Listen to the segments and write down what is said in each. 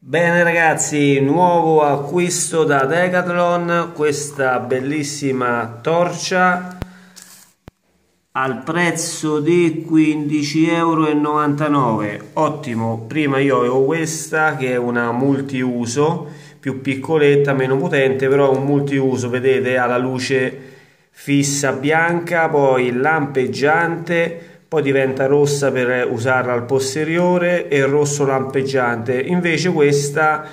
Bene ragazzi, nuovo acquisto da Decathlon, questa bellissima torcia al prezzo di 15,99 euro. Ottimo, prima io avevo questa che è una multiuso, più piccoletta, meno potente, però è un multiuso, vedete, ha la luce fissa bianca, poi lampeggiante, poi diventa rossa per usarla al posteriore e rosso lampeggiante invece questa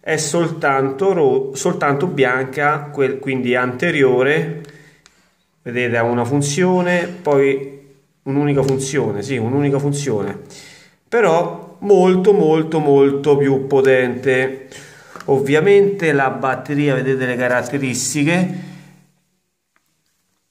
è soltanto, ro- soltanto bianca quel, quindi anteriore vedete ha una funzione poi un'unica funzione sì un'unica funzione però molto molto molto più potente ovviamente la batteria vedete le caratteristiche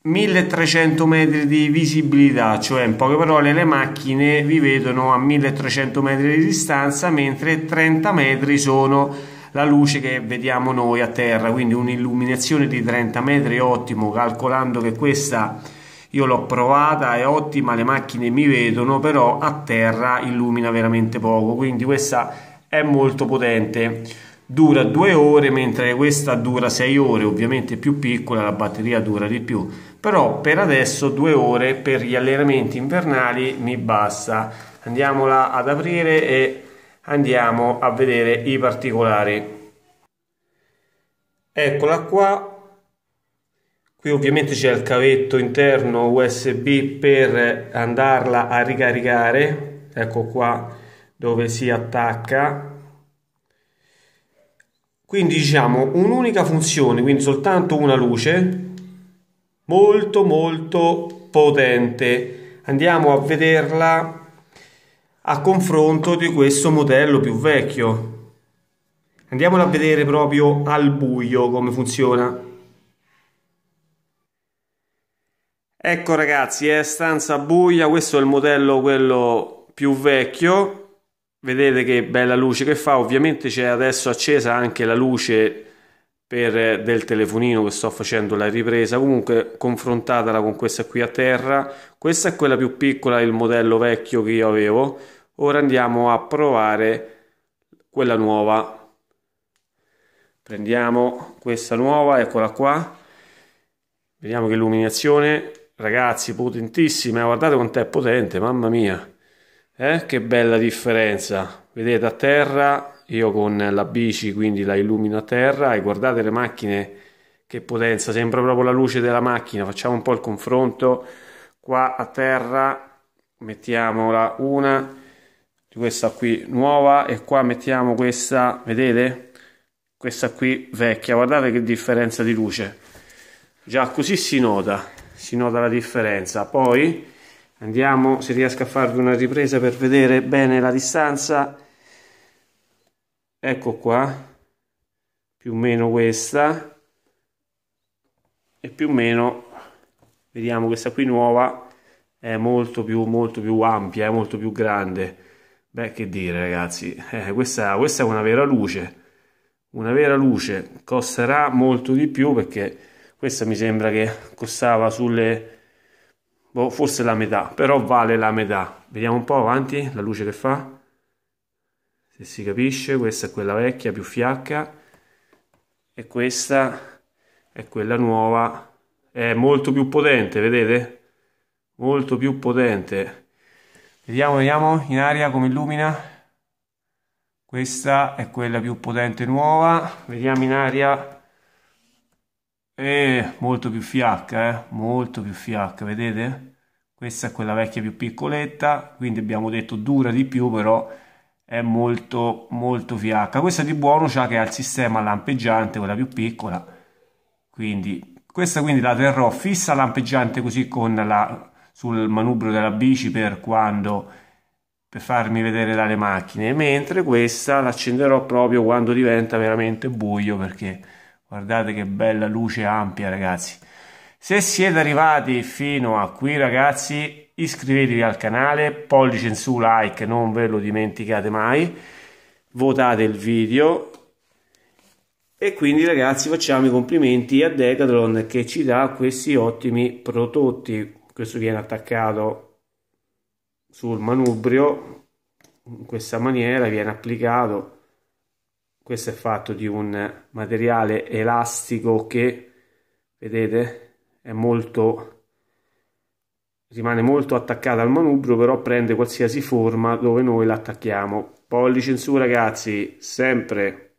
1300 metri di visibilità, cioè in poche parole le macchine vi vedono a 1300 metri di distanza, mentre 30 metri sono la luce che vediamo noi a terra, quindi un'illuminazione di 30 metri è ottimo, calcolando che questa io l'ho provata, è ottima, le macchine mi vedono, però a terra illumina veramente poco, quindi questa è molto potente dura due ore mentre questa dura sei ore ovviamente più piccola la batteria dura di più però per adesso due ore per gli allenamenti invernali mi basta andiamola ad aprire e andiamo a vedere i particolari eccola qua qui ovviamente c'è il cavetto interno usb per andarla a ricaricare ecco qua dove si attacca quindi diciamo un'unica funzione quindi soltanto una luce molto molto potente. Andiamo a vederla a confronto di questo modello più vecchio. Andiamola a vedere proprio al buio come funziona. Ecco ragazzi, è stanza buia, questo è il modello quello più vecchio. Vedete che bella luce che fa, ovviamente c'è adesso accesa anche la luce per, eh, del telefonino che sto facendo la ripresa comunque confrontatela con questa qui a terra questa è quella più piccola il modello vecchio che io avevo ora andiamo a provare quella nuova prendiamo questa nuova eccola qua vediamo che illuminazione ragazzi potentissima eh. guardate quant'è potente mamma mia eh, che bella differenza vedete a terra io con la bici quindi la illumino a terra e guardate le macchine che potenza, sembra proprio la luce della macchina, facciamo un po' il confronto, qua a terra mettiamola una di questa qui nuova e qua mettiamo questa, vedete? Questa qui vecchia, guardate che differenza di luce, già così si nota, si nota la differenza, poi andiamo se riesco a farvi una ripresa per vedere bene la distanza ecco qua più o meno questa e più o meno vediamo questa qui nuova è molto più molto più ampia è molto più grande beh che dire ragazzi eh, questa, questa è una vera luce una vera luce costerà molto di più perché questa mi sembra che costava sulle boh, forse la metà però vale la metà vediamo un po' avanti la luce che fa se si capisce questa è quella vecchia più fiacca e questa è quella nuova è molto più potente vedete molto più potente vediamo vediamo in aria come illumina questa è quella più potente nuova vediamo in aria e molto più fiacca eh? molto più fiacca vedete questa è quella vecchia più piccoletta quindi abbiamo detto dura di più però è molto molto fiacca questa di buono c'ha che ha il sistema lampeggiante quella più piccola quindi questa quindi la terrò fissa lampeggiante così con la sul manubrio della bici per quando per farmi vedere dalle macchine mentre questa l'accenderò proprio quando diventa veramente buio perché guardate che bella luce ampia ragazzi se siete arrivati fino a qui ragazzi iscrivetevi al canale, pollice in su, like, non ve lo dimenticate mai, votate il video e quindi ragazzi facciamo i complimenti a Decathlon che ci dà questi ottimi prodotti. Questo viene attaccato sul manubrio in questa maniera, viene applicato. Questo è fatto di un materiale elastico che vedete è molto, rimane molto attaccata al manubrio, però prende qualsiasi forma dove noi l'attacchiamo. Pollice in su ragazzi, sempre.